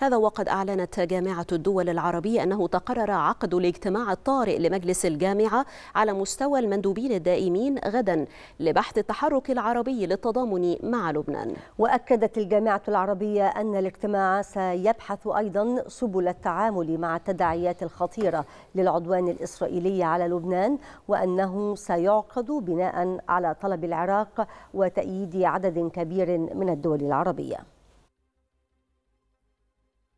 هذا وقد أعلنت جامعة الدول العربية أنه تقرر عقد الاجتماع الطارئ لمجلس الجامعة على مستوى المندوبين الدائمين غدا لبحث التحرك العربي للتضامن مع لبنان وأكدت الجامعة العربية أن الاجتماع سيبحث أيضا سبل التعامل مع التداعيات الخطيرة للعدوان الإسرائيلي على لبنان وأنه سيعقد بناء على طلب العراق وتأييد عدد كبير من الدول العربية